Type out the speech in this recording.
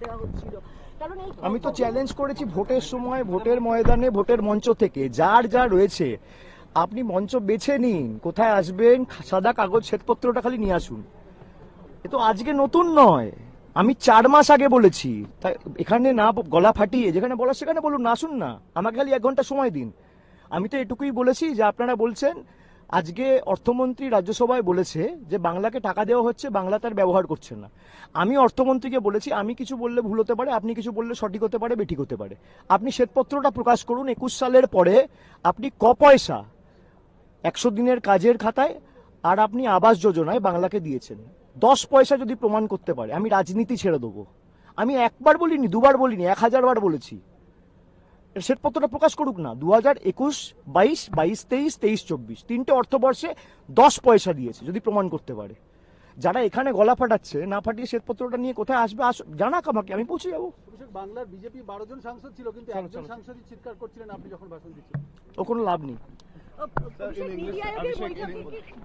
বাধা দেওয়া হচ্ছিল কারণ এই আমি তো চ্যালেঞ্জ করেছি ভোটের সময় ভোটের ময়দানে ভোটের মঞ্চ থেকে যার যা রয়েছে আপনি মঞ্চ বেছে নিন কোথায় আসবেন সাদা কাগজ শ্বেতপত্রটা খালি নিয়ে আসুন এ তো আজকে নতুন নয় আমি চার মাস আগে বলেছি তাই এখানে না গলা ফাটিয়ে যেখানে বলা সেখানে বলুন না আসুন না আমাকে খালি এক ঘন্টা সময় দিন আমি তো এটুকুই বলেছি যে আপনারা বলছেন আজকে অর্থমন্ত্রী রাজ্যসভায় বলেছে যে বাংলাকে টাকা দেওয়া হচ্ছে বাংলা তার ব্যবহার করছে না আমি অর্থমন্ত্রীকে বলেছি আমি কিছু বললে ভুল হতে পারে আপনি কিছু বললে সঠিক হতে পারে বেঠিক হতে পারে আপনি শ্বেতপত্রটা প্রকাশ করুন একুশ সালের পরে আপনি ক পয়সা একশো দিনের কাজের খাতায় আর আপনি আবাস যোজনায় বাংলাকে দিয়েছেন দশ পয়সা যদি প্রমাণ করতে পারে আমি রাজনীতি ছেড়ে দেবো আমি একবার বলিনি দুবার বলিনি এক হাজার বার বলেছি শ্বেতপত্রটা প্রকাশ করুক না দু হাজার একুশ বাইশ বাইশ তেইশ তেইশ চব্বিশ তিনটে অর্থবর্ষে দশ পয়সা দিয়েছে যদি প্রমাণ করতে পারে যারা এখানে গলা ফাটাচ্ছে না ফাটিয়ে শ্বেতপত্রটা নিয়ে কোথায় আসবে আস জানাক আমাকে আমি পৌঁছে যাবো বাংলার বিজেপি বারো জন সাংসদ ছিল কিন্তু একজন সাংসদ চিৎকার করছিলেন আপনি যখন ভাষণ দিচ্ছেন ও কোনো লাভ নেই